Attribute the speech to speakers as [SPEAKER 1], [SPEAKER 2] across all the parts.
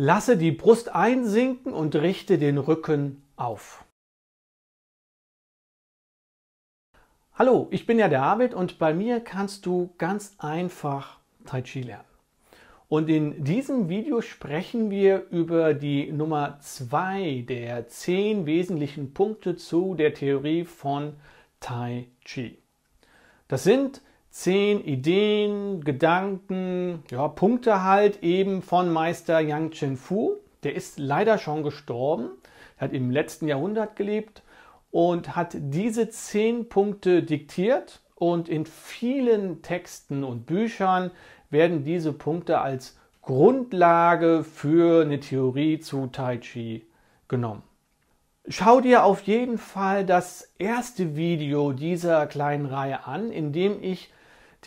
[SPEAKER 1] Lasse die Brust einsinken und richte den Rücken auf. Hallo, ich bin ja der David und bei mir kannst du ganz einfach Tai Chi lernen. Und in diesem Video sprechen wir über die Nummer 2 der 10 wesentlichen Punkte zu der Theorie von Tai Chi. Das sind zehn Ideen, Gedanken, ja, Punkte halt eben von Meister Yang Chen Fu. Der ist leider schon gestorben, hat im letzten Jahrhundert gelebt und hat diese zehn Punkte diktiert. Und in vielen Texten und Büchern werden diese Punkte als Grundlage für eine Theorie zu Tai Chi genommen. Schau dir auf jeden Fall das erste Video dieser kleinen Reihe an, in dem ich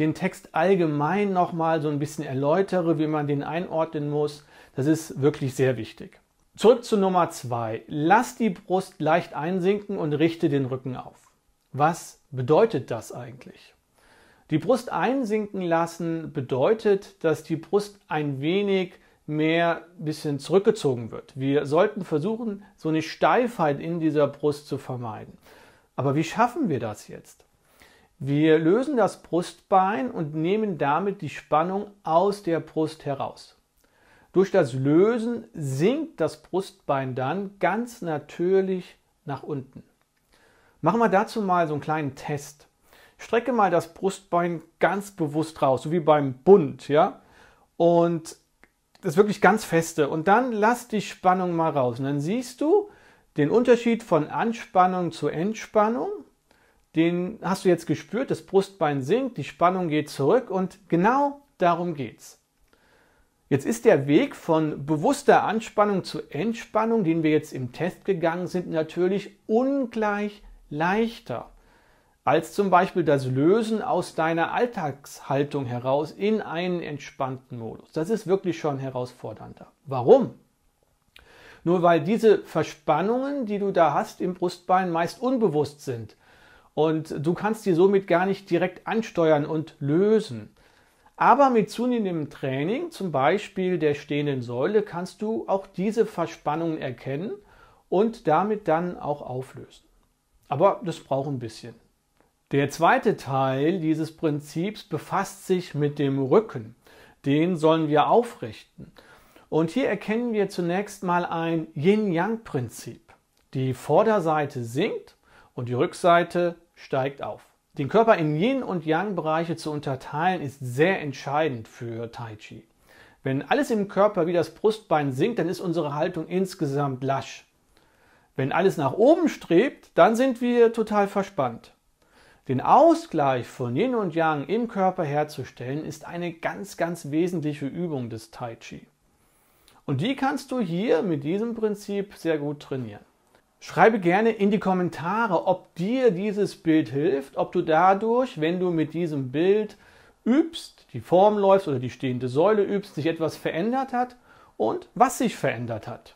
[SPEAKER 1] den Text allgemein nochmal so ein bisschen erläutere, wie man den einordnen muss. Das ist wirklich sehr wichtig. Zurück zu Nummer zwei: Lass die Brust leicht einsinken und richte den Rücken auf. Was bedeutet das eigentlich? Die Brust einsinken lassen bedeutet, dass die Brust ein wenig mehr bisschen zurückgezogen wird. Wir sollten versuchen, so eine Steifheit in dieser Brust zu vermeiden. Aber wie schaffen wir das jetzt? Wir lösen das Brustbein und nehmen damit die Spannung aus der Brust heraus. Durch das Lösen sinkt das Brustbein dann ganz natürlich nach unten. Machen wir dazu mal so einen kleinen Test. Strecke mal das Brustbein ganz bewusst raus, so wie beim Bund, ja? Und das wirklich ganz feste. Und dann lass die Spannung mal raus. Und dann siehst du den Unterschied von Anspannung zu Entspannung den hast du jetzt gespürt, das Brustbein sinkt, die Spannung geht zurück und genau darum geht's. Jetzt ist der Weg von bewusster Anspannung zu Entspannung, den wir jetzt im Test gegangen sind, natürlich ungleich leichter als zum Beispiel das Lösen aus deiner Alltagshaltung heraus in einen entspannten Modus. Das ist wirklich schon herausfordernder. Warum? Nur weil diese Verspannungen, die du da hast im Brustbein, meist unbewusst sind und du kannst die somit gar nicht direkt ansteuern und lösen. Aber mit zunehmendem Training, zum Beispiel der stehenden Säule, kannst du auch diese Verspannungen erkennen und damit dann auch auflösen. Aber das braucht ein bisschen. Der zweite Teil dieses Prinzips befasst sich mit dem Rücken. Den sollen wir aufrichten. Und hier erkennen wir zunächst mal ein Yin-Yang-Prinzip. Die Vorderseite sinkt und die Rückseite steigt auf. Den Körper in Yin- und Yang-Bereiche zu unterteilen ist sehr entscheidend für Tai Chi. Wenn alles im Körper wie das Brustbein sinkt, dann ist unsere Haltung insgesamt lasch. Wenn alles nach oben strebt, dann sind wir total verspannt. Den Ausgleich von Yin und Yang im Körper herzustellen, ist eine ganz, ganz wesentliche Übung des Tai Chi. Und die kannst du hier mit diesem Prinzip sehr gut trainieren. Schreibe gerne in die Kommentare, ob dir dieses Bild hilft, ob du dadurch, wenn du mit diesem Bild übst, die Form läufst oder die stehende Säule übst, sich etwas verändert hat und was sich verändert hat.